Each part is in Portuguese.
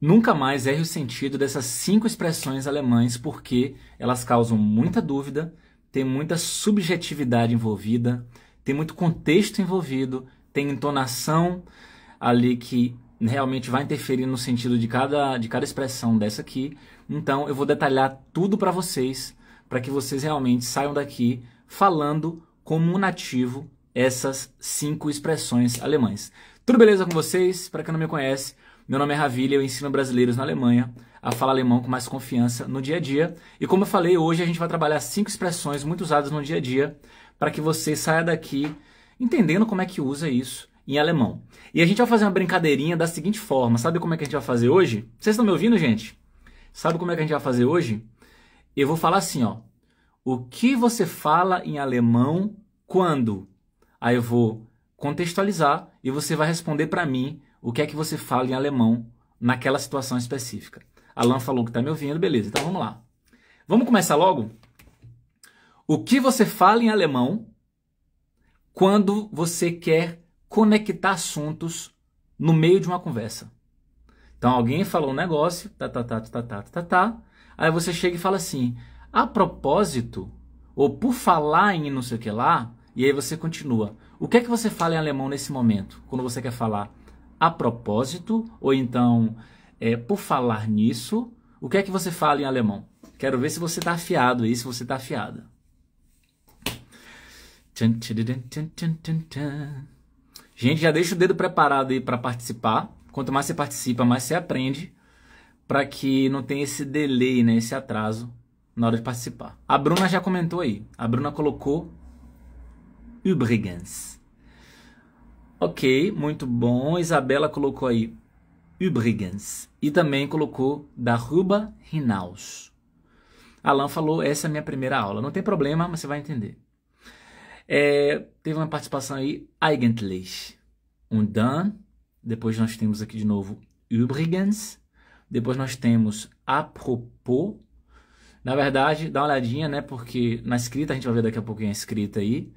Nunca mais erre o sentido dessas cinco expressões alemães porque elas causam muita dúvida, tem muita subjetividade envolvida, tem muito contexto envolvido, tem entonação ali que realmente vai interferir no sentido de cada, de cada expressão dessa aqui. Então eu vou detalhar tudo para vocês, para que vocês realmente saiam daqui falando como um nativo essas cinco expressões alemães. Tudo beleza com vocês? Para quem não me conhece, meu nome é Ravilha, eu ensino brasileiros na Alemanha a falar alemão com mais confiança no dia a dia. E como eu falei, hoje a gente vai trabalhar cinco expressões muito usadas no dia a dia para que você saia daqui entendendo como é que usa isso em alemão. E a gente vai fazer uma brincadeirinha da seguinte forma. Sabe como é que a gente vai fazer hoje? Vocês estão me ouvindo, gente? Sabe como é que a gente vai fazer hoje? Eu vou falar assim, ó. O que você fala em alemão quando? Aí eu vou contextualizar e você vai responder para mim o que é que você fala em alemão naquela situação específica. Alan falou que está me ouvindo, beleza, então vamos lá. Vamos começar logo? O que você fala em alemão quando você quer conectar assuntos no meio de uma conversa? Então alguém falou um negócio, tá, tá, tá, tá, tá, tá, tá, tá. Aí você chega e fala assim, a propósito, ou por falar em não sei o que lá, e aí você continua. O que é que você fala em alemão nesse momento, quando você quer falar? a propósito, ou então é, por falar nisso. O que é que você fala em alemão? Quero ver se você está afiado aí, se você está afiada. Gente, já deixa o dedo preparado aí para participar. Quanto mais você participa, mais você aprende, para que não tenha esse delay, né, esse atraso na hora de participar. A Bruna já comentou aí. A Bruna colocou übrigens. Ok, muito bom. Isabela colocou aí übrigens. E também colocou darüber hinaus. Alan falou, essa é a minha primeira aula. Não tem problema, mas você vai entender. É, teve uma participação aí, eigentlich. Um dann. Depois nós temos aqui de novo, übrigens. Depois nós temos, apropos. Na verdade, dá uma olhadinha, né? Porque na escrita, a gente vai ver daqui a pouquinho a escrita aí.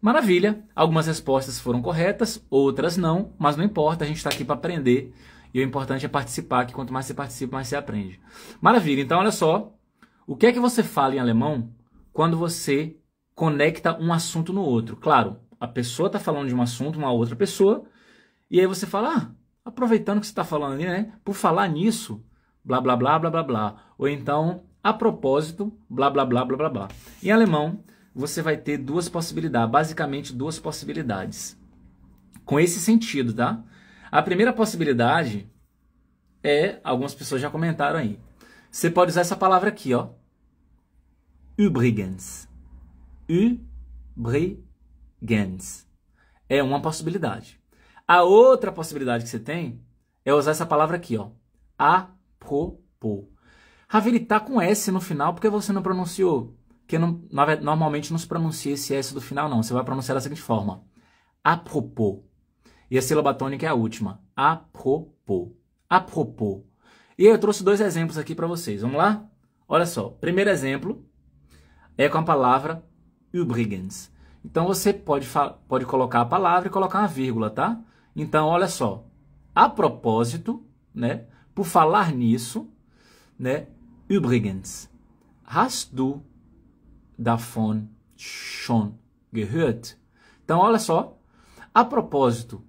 Maravilha, algumas respostas foram corretas, outras não, mas não importa, a gente está aqui para aprender e o importante é participar, que quanto mais você participa, mais você aprende. Maravilha, então olha só, o que é que você fala em alemão quando você conecta um assunto no outro? Claro, a pessoa está falando de um assunto, uma outra pessoa, e aí você fala, ah, aproveitando que você está falando ali, né, por falar nisso, blá blá blá blá blá blá, ou então, a propósito, blá blá blá blá blá blá. Em alemão, você vai ter duas possibilidades, basicamente duas possibilidades. Com esse sentido, tá? A primeira possibilidade é, algumas pessoas já comentaram aí. Você pode usar essa palavra aqui, ó. Übrigens. Übrigens. É uma possibilidade. A outra possibilidade que você tem é usar essa palavra aqui, ó. A propos. ele tá com S no final porque você não pronunciou que não, normalmente não se pronuncia esse S do final, não. Você vai pronunciar da seguinte forma: apropos. E a sílaba tônica é a última. Apropos. Apropos. E eu trouxe dois exemplos aqui para vocês. Vamos lá? Olha só. Primeiro exemplo é com a palavra übrigens. Então você pode, pode colocar a palavra e colocar uma vírgula, tá? Então, olha só. A propósito, né? Por falar nisso, né? Übrigens. Hast du davon schon gehört. Então, olha só. A propósito,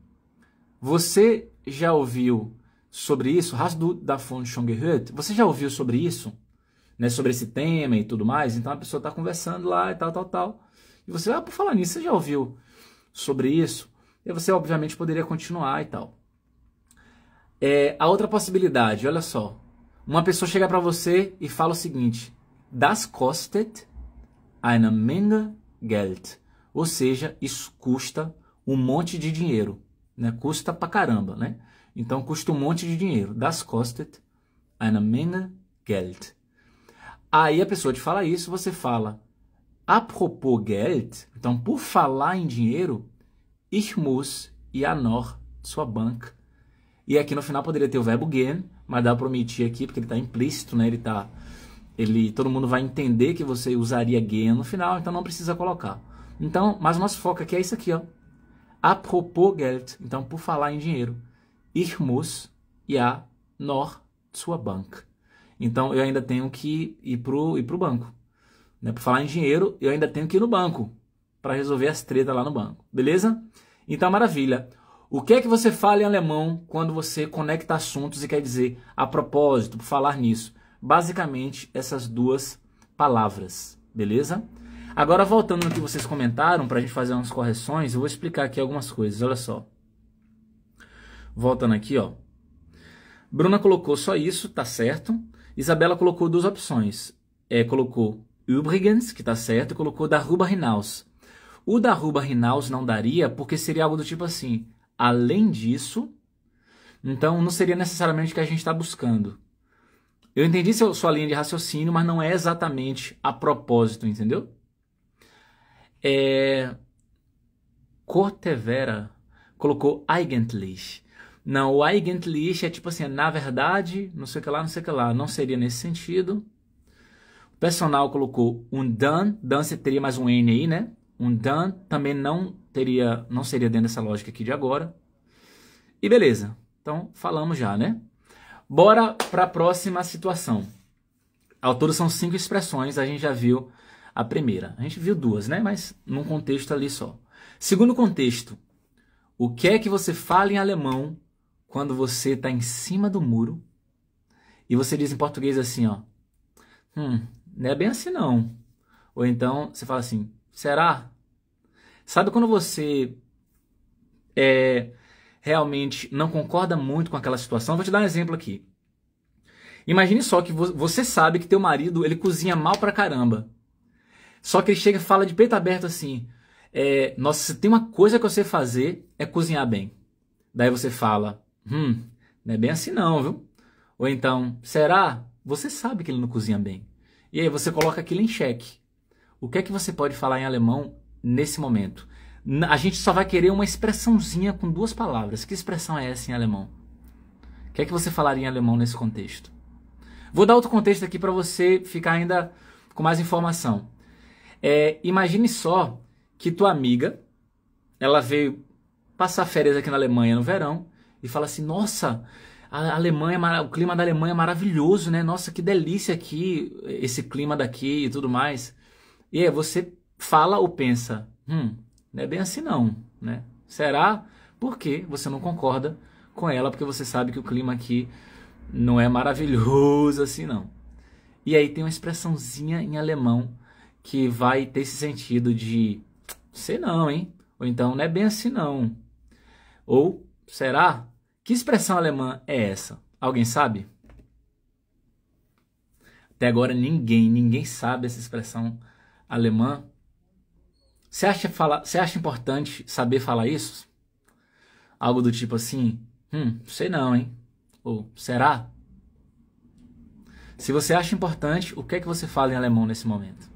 você já ouviu sobre isso? Hast du davon schon gehört? Você já ouviu sobre isso? Né, sobre esse tema e tudo mais? Então, a pessoa está conversando lá e tal, tal, tal. E você, ah, por falar nisso, você já ouviu sobre isso? E você, obviamente, poderia continuar e tal. É, a outra possibilidade, olha só. Uma pessoa chega para você e fala o seguinte: Das kostet eine Menge Geld. Ou seja, isso custa um monte de dinheiro. Né? Custa pra caramba, né? Então custa um monte de dinheiro. Das kostet eine Menge Geld. Aí a pessoa te fala isso, você fala apropos Geld. Então, por falar em dinheiro, ich muss anor sua banca. E aqui no final poderia ter o verbo gehen, mas dá para omitir aqui, porque ele está implícito, né? Ele está ele todo mundo vai entender que você usaria guia no final, então não precisa colocar. Então, mas o nosso foco aqui é isso aqui, ó. Apropos Geld, então por falar em dinheiro. Ich muss ja nor zur Bank. Então eu ainda tenho que ir pro, ir pro banco. Né? Por falar em dinheiro, eu ainda tenho que ir no banco para resolver as tretas lá no banco. Beleza? Então, maravilha. O que é que você fala em alemão quando você conecta assuntos e quer dizer a propósito, por falar nisso? basicamente essas duas palavras, beleza? Agora voltando no que vocês comentaram para a gente fazer umas correções, eu vou explicar aqui algumas coisas. Olha só, voltando aqui, ó. Bruna colocou só isso, tá certo? Isabela colocou duas opções. É, colocou übrigens, que tá certo, e colocou darüber hinaus. O darüber hinaus não daria porque seria algo do tipo assim, além disso, então não seria necessariamente o que a gente está buscando. Eu entendi seu, sua linha de raciocínio, mas não é exatamente a propósito, entendeu? É... Cortevera colocou eigentlich. Não, o eigentlich é tipo assim, é, na verdade, não sei o que lá, não sei o que lá. Não seria nesse sentido. O personal colocou um dan, dan você teria mais um N aí, né? Um dan também não teria, não seria dentro dessa lógica aqui de agora. E beleza, então falamos já, né? Bora para a próxima situação. Ao todo são cinco expressões, a gente já viu a primeira. A gente viu duas, né? Mas num contexto ali só. Segundo contexto, o que é que você fala em alemão quando você está em cima do muro e você diz em português assim, ó. Hum, não é bem assim não. Ou então você fala assim, será? Sabe quando você é, realmente não concorda muito com aquela situação. Vou te dar um exemplo aqui. Imagine só que você sabe que teu marido ele cozinha mal pra caramba. Só que ele chega e fala de peito aberto assim: é, Nossa, se tem uma coisa que eu sei fazer é cozinhar bem. Daí você fala: Hum, não é bem assim não, viu? Ou então, será? Você sabe que ele não cozinha bem. E aí você coloca aquilo em xeque. O que é que você pode falar em alemão nesse momento? a gente só vai querer uma expressãozinha com duas palavras. Que expressão é essa em alemão? O que é que você falaria em alemão nesse contexto? Vou dar outro contexto aqui para você ficar ainda com mais informação. É, imagine só que tua amiga, ela veio passar férias aqui na Alemanha no verão e fala assim: Nossa, a Alemanha, é o clima da Alemanha é maravilhoso, né? Nossa, que delícia aqui, esse clima daqui e tudo mais. E aí você fala ou pensa: Hum, não é bem assim não, né? Será? Porque você não concorda com ela, porque você sabe que o clima aqui não é maravilhoso assim não. E aí tem uma expressãozinha em alemão que vai ter esse sentido de sei não, hein? Ou então não é bem assim não. Ou será? Que expressão alemã é essa? Alguém sabe? Até agora ninguém, ninguém sabe essa expressão alemã. Você acha, fala, você acha importante saber falar isso? Algo do tipo assim, hum, sei não, hein? Ou será? Se você acha importante, o que é que você fala em alemão nesse momento?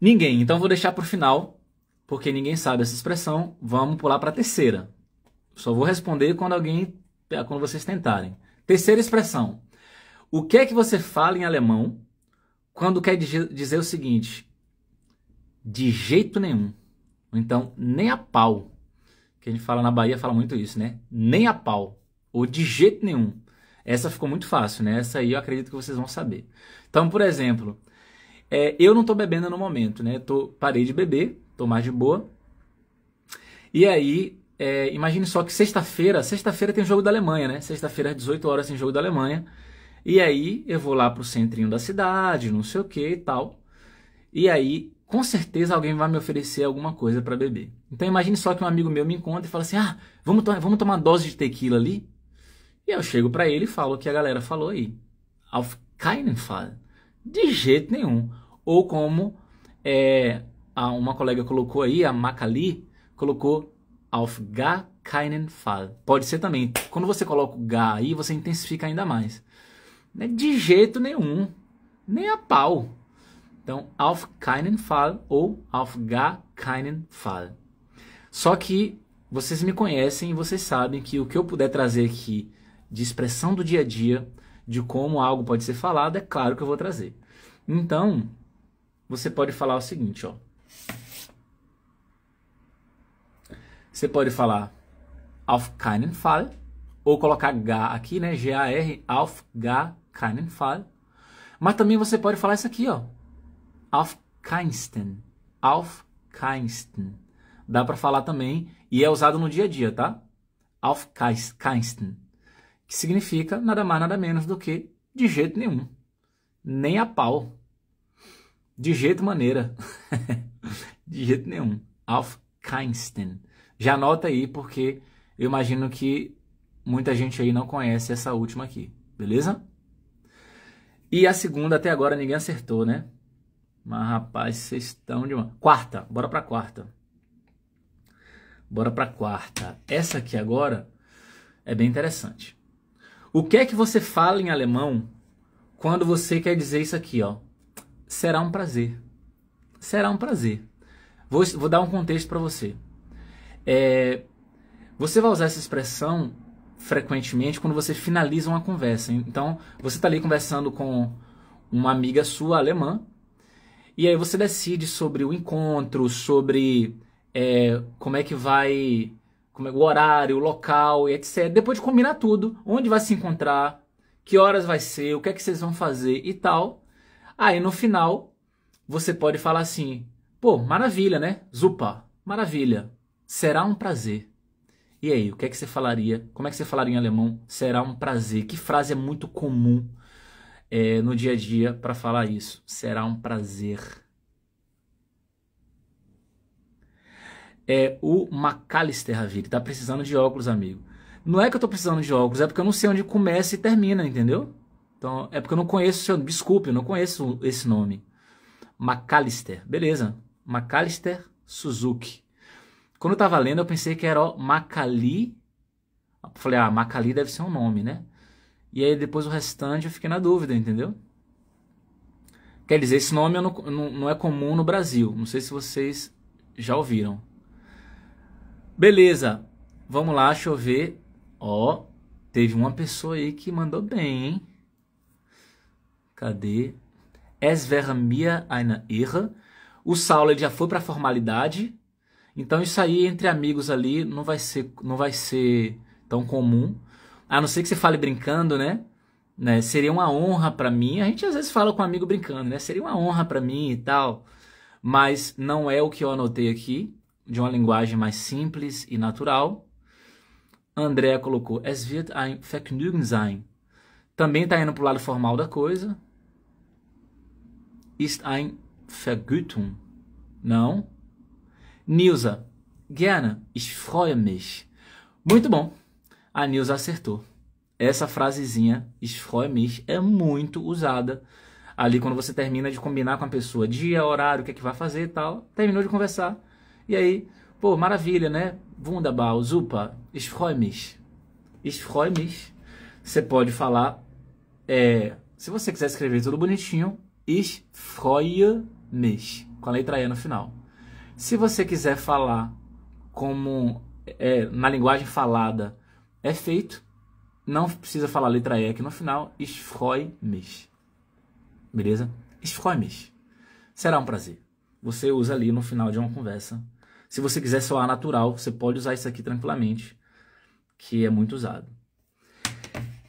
Ninguém. Então vou deixar para o final, porque ninguém sabe essa expressão. Vamos pular para a terceira. Só vou responder quando alguém, quando vocês tentarem. Terceira expressão. O que é que você fala em alemão quando quer dizer o seguinte? De jeito nenhum. Ou então, nem a pau. Que a gente fala na Bahia, fala muito isso, né? Nem a pau. Ou de jeito nenhum. Essa ficou muito fácil, né? Essa aí eu acredito que vocês vão saber. Então, por exemplo, é, eu não tô bebendo no momento, né? Tô, parei de beber, tô mais de boa. E aí, é, imagine só que sexta-feira, sexta-feira tem jogo da Alemanha, né? Sexta-feira às 18 horas tem jogo da Alemanha. E aí eu vou lá pro centrinho da cidade, não sei o que e tal. E aí, com certeza alguém vai me oferecer alguma coisa para beber. Então imagine só que um amigo meu me encontra e fala assim: "Ah, vamos, to vamos tomar dose de tequila ali?" E eu chego para ele e falo o que a galera falou aí. Auf keinen Fall. De jeito nenhum. Ou como é, uma colega colocou aí, a Macali, colocou auf gar keinen Fall. Pode ser também. Quando você coloca o gar aí, você intensifica ainda mais. Né, de jeito nenhum. Nem a pau. Então, auf keinen Fall ou auf gar keinen Fall. Só que vocês me conhecem e vocês sabem que o que eu puder trazer aqui de expressão do dia a dia, de como algo pode ser falado, é claro que eu vou trazer. Então, você pode falar o seguinte, ó. Você pode falar auf keinen Fall, ou colocar G aqui, né? G-A-R, auf gar keinen Fall. Mas também você pode falar isso aqui, ó. Auf keinsten. Auf keinsten. Dá para falar também, e é usado no dia a dia, tá? Auf keinsten. Que significa nada mais, nada menos do que de jeito nenhum. Nem a pau. De jeito maneira. de jeito nenhum. Auf keinsten. Já anota aí, porque eu imagino que muita gente aí não conhece essa última aqui, beleza? E a segunda até agora ninguém acertou, né? Mas rapaz, vocês estão de uma. Quarta, bora pra quarta. Bora pra quarta. Essa aqui agora é bem interessante. O que é que você fala em alemão quando você quer dizer isso aqui, ó? Será um prazer. Será um prazer. Vou, vou dar um contexto para você. É, você vai usar essa expressão frequentemente quando você finaliza uma conversa. Então, você está ali conversando com uma amiga sua alemã, e aí você decide sobre o encontro, sobre é, como é que vai, como é, o horário, o local, etc. Depois de combinar tudo, onde vai se encontrar, que horas vai ser, o que é que vocês vão fazer e tal. Aí no final, você pode falar assim: pô, maravilha, né? Zupa, maravilha será um prazer. E aí, o que é que você falaria? Como é que você falaria em alemão? Será um prazer. Que frase é muito comum é, no dia a dia para falar isso? Será um prazer. É o McAllister, Ravir. Tá precisando de óculos, amigo. Não é que eu tô precisando de óculos, é porque eu não sei onde começa e termina, entendeu? Então, é porque eu não conheço o seu. Desculpe, eu não conheço esse nome. McAllister. Beleza. McAllister Suzuki. Quando eu tava lendo, eu pensei que era ó, Macali. falei, ah, Macali deve ser um nome, né? E aí depois o restante eu fiquei na dúvida, entendeu? Quer dizer, esse nome não, não, não é comum no Brasil. Não sei se vocês já ouviram. Beleza, vamos lá, deixa eu ver. Ó, teve uma pessoa aí que mandou bem, hein? Cadê? Es Mia mir eine Irre. O Saulo ele já foi para a formalidade. Então isso aí entre amigos ali não vai ser, não vai ser tão comum. A não ser que você fale brincando, né? né? Seria uma honra para mim. A gente às vezes fala com um amigo brincando, né? Seria uma honra para mim e tal. Mas não é o que eu anotei aqui, de uma linguagem mais simples e natural. Andréa colocou Es wird ein Vergnügen sein. Também está indo para o lado formal da coisa. Ist ein Vergütung. Não. Nilza, gerne, ich freue mich. Muito bom. A Nilza acertou. Essa frasezinha, ich freue mich, é muito usada ali quando você termina de combinar com a pessoa dia, horário, o que é que vai fazer e tal. Terminou de conversar. E aí, pô, maravilha, né? Wunderbar, super, ich freue mich. Ich freue mich. Você pode falar, é, se você quiser escrever tudo bonitinho, ich freue mich, com a letra E no final. Se você quiser falar como é, na linguagem falada é feito, não precisa falar a letra E aqui no final, ich freue Beleza? Ich freue Será um prazer. Você usa ali no final de uma conversa. Se você quiser soar natural, você pode usar isso aqui tranquilamente, que é muito usado.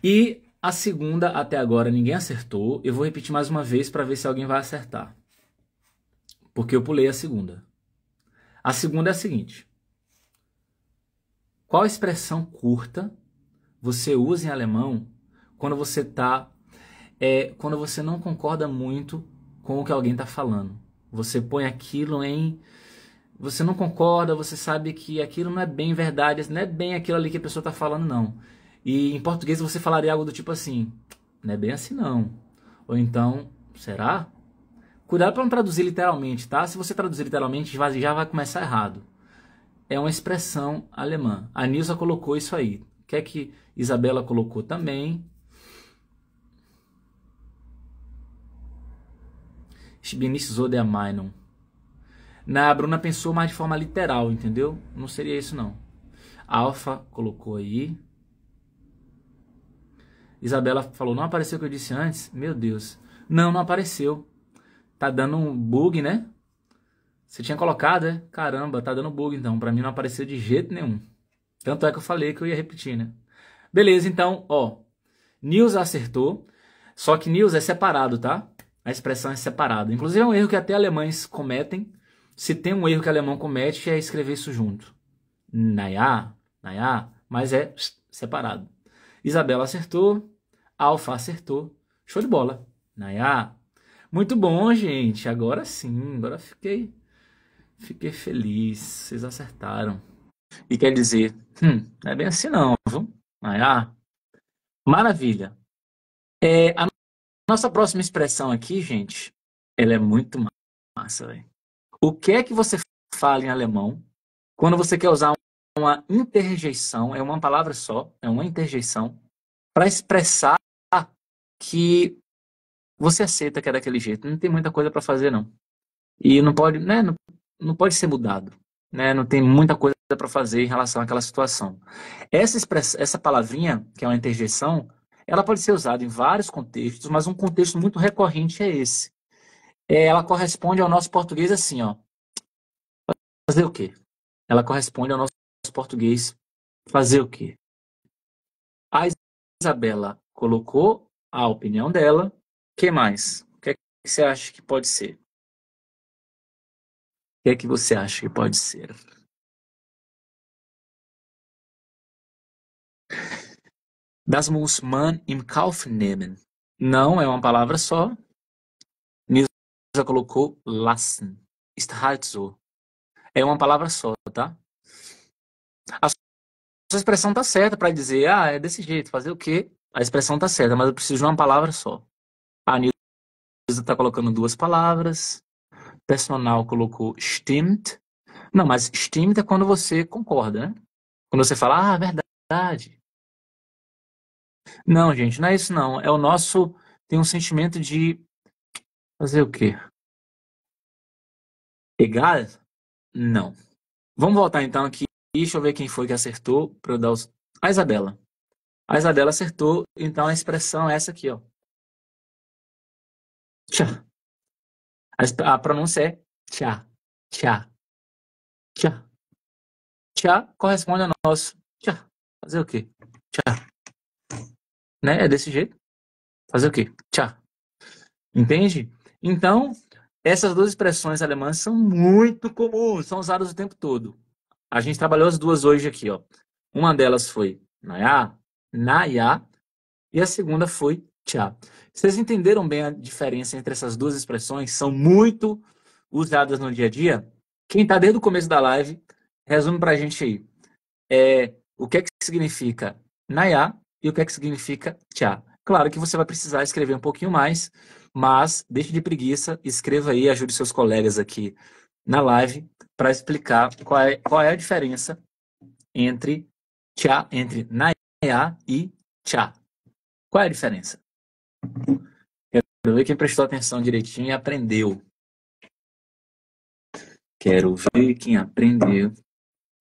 E a segunda até agora ninguém acertou. Eu vou repetir mais uma vez para ver se alguém vai acertar. Porque eu pulei a segunda. A segunda é a seguinte: qual expressão curta você usa em alemão quando você tá é, quando você não concorda muito com o que alguém está falando? Você põe aquilo em você não concorda, você sabe que aquilo não é bem verdade, não é bem aquilo ali que a pessoa está falando não. E em português você falaria algo do tipo assim: não é bem assim não. Ou então, será? Cuidado para não traduzir literalmente, tá? Se você traduzir literalmente, já vai começar errado. É uma expressão alemã. A Nilsa colocou isso aí. O que é que Isabela colocou também? Ich bin nicht so der Meinung. Na, a Bruna pensou mais de forma literal, entendeu? Não seria isso, não. Alpha Alfa colocou aí. Isabela falou, não apareceu o que eu disse antes? Meu Deus. Não, não apareceu. Tá dando um bug, né? Você tinha colocado, é? Caramba, tá dando bug então. Pra mim não apareceu de jeito nenhum. Tanto é que eu falei que eu ia repetir, né? Beleza, então, ó. News acertou. Só que news é separado, tá? A expressão é separada. Inclusive é um erro que até alemães cometem. Se tem um erro que alemão comete, é escrever isso junto. Naya, naya, mas é separado. Isabela acertou. Alfa acertou. Show de bola. Naya, muito bom, gente. Agora sim, agora fiquei fiquei feliz. Vocês acertaram. E quer dizer, hum, não é bem assim não, viu? Mas, ah, é? ah, maravilha. É, a nossa próxima expressão aqui, gente, ela é muito massa, O que é que você fala em alemão quando você quer usar uma interjeição, é uma palavra só, é uma interjeição, para expressar que você aceita que é daquele jeito. Não tem muita coisa para fazer, não. E não pode, né, não, não pode ser mudado. Né, não tem muita coisa para fazer em relação àquela situação. Essa, express, essa palavrinha, que é uma interjeição, ela pode ser usada em vários contextos, mas um contexto muito recorrente é esse. É, ela corresponde ao nosso português assim, ó. Fazer o quê? Ela corresponde ao nosso português fazer o quê? A Isabela colocou a opinião dela que mais? O que é que você acha que pode ser? O que é que você acha que pode ser? Das muss man im Kauf nehmen. Não é uma palavra só. Nilson já colocou lassen. Ist halt so. É uma palavra só, tá? A sua expressão tá certa para dizer, ah, é desse jeito, fazer o quê? A expressão tá certa, mas eu preciso de uma palavra só. A Nilza está colocando duas palavras. Personal colocou stimmt. Não, mas stimmt é quando você concorda, né? Quando você fala, ah, verdade. Não, gente, não é isso não. É o nosso. Tem um sentimento de. Fazer o quê? Pegar? Não. Vamos voltar então aqui. Deixa eu ver quem foi que acertou para dar os. A Isabela. A Isabela acertou, então a expressão é essa aqui, ó. Tchá. A pronúncia é tchá, tchá, tchá. Tchá corresponde ao nosso tchá. Fazer o quê? Tchá. Né? É desse jeito. Fazer o quê? Tchá. Entende? Então, essas duas expressões alemãs são muito comuns, são usadas o tempo todo. A gente trabalhou as duas hoje aqui, ó. Uma delas foi naja, naja, e a segunda foi vocês entenderam bem a diferença entre essas duas expressões? São muito usadas no dia a dia? Quem está desde o começo da live, resume para a gente aí. É, o que é que significa Nayá e o que é que significa Tchá. Claro que você vai precisar escrever um pouquinho mais, mas deixe de preguiça, escreva aí, ajude seus colegas aqui na live para explicar qual é, qual é a diferença entre Tchá, entre Nayá e Tchá. Qual é a diferença? Quero ver quem prestou atenção direitinho e aprendeu. Quero ver quem aprendeu.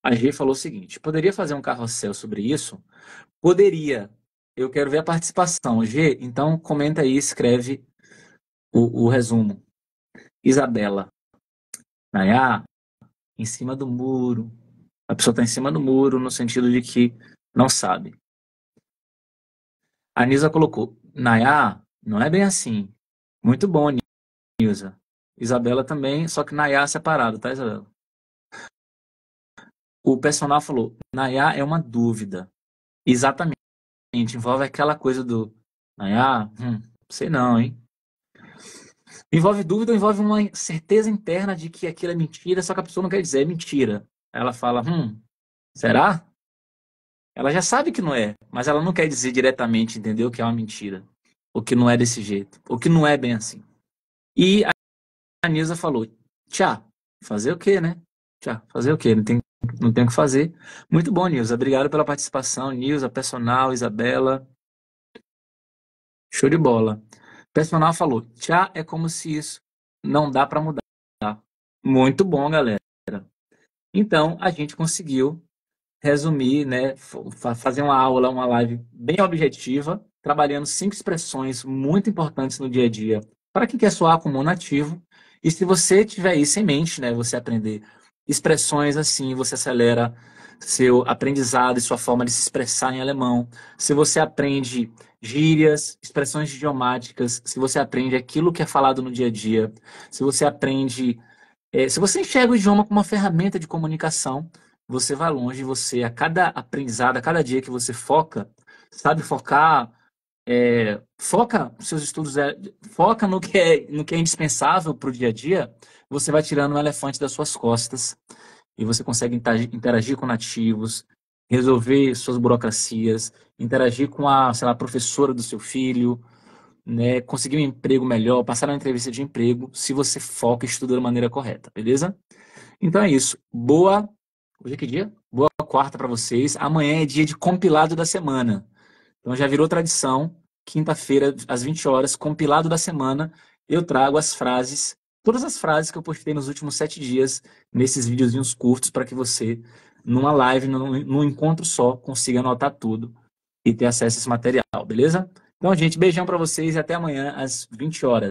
A G falou o seguinte: poderia fazer um carrossel sobre isso? Poderia. Eu quero ver a participação. G, então comenta aí, escreve o, o resumo. Isabela. Nayá, em cima do muro. A pessoa está em cima do muro, no sentido de que não sabe. A Nisa colocou: Nayá, não é bem assim. Muito bom, Nilza. Isabela também, só que Nayá é separado, tá, Isabela? O personal falou, Nayá é uma dúvida. Exatamente. Envolve aquela coisa do Nayá, hum, sei não, hein? Envolve dúvida, envolve uma certeza interna de que aquilo é mentira, só que a pessoa não quer dizer, é mentira. Ela fala, hum, será? Ela já sabe que não é, mas ela não quer dizer diretamente, entendeu? Que é uma mentira. Ou que não é desse jeito. Ou que não é bem assim. E a Nilza falou: Tchá, fazer o quê, né? Tchá, fazer o quê? Não tem, não tem o que fazer. Muito bom, Nilza. Obrigado pela participação, Nilza, personal, Isabela. Show de bola. O personal falou: Tchá, é como se isso não dá para mudar. Muito bom, galera. Então, a gente conseguiu resumir, né, fazer uma aula, uma live bem objetiva, trabalhando cinco expressões muito importantes no dia a dia para quem quer soar como nativo. E se você tiver isso em mente, né, você aprender expressões assim, você acelera seu aprendizado e sua forma de se expressar em alemão. Se você aprende gírias, expressões idiomáticas, se você aprende aquilo que é falado no dia a dia, se você aprende. É, se você enxerga o idioma como uma ferramenta de comunicação, você vai longe, você, a cada aprendizado, a cada dia que você foca, sabe focar, é, foca seus estudos, é, foca no que é, no que é indispensável para o dia a dia, você vai tirando um elefante das suas costas e você consegue interagir com nativos, resolver suas burocracias, interagir com a, sei lá, professora do seu filho, né, conseguir um emprego melhor, passar uma entrevista de emprego, se você foca e estuda da maneira correta, beleza? Então é isso. Boa Hoje é que dia? Boa quarta para vocês. Amanhã é dia de compilado da semana. Então já virou tradição. Quinta-feira, às 20 horas, compilado da semana, eu trago as frases, todas as frases que eu postei nos últimos sete dias, nesses videozinhos curtos, para que você, numa live, num, num encontro só, consiga anotar tudo e ter acesso a esse material, beleza? Então, gente, beijão para vocês e até amanhã às 20 horas.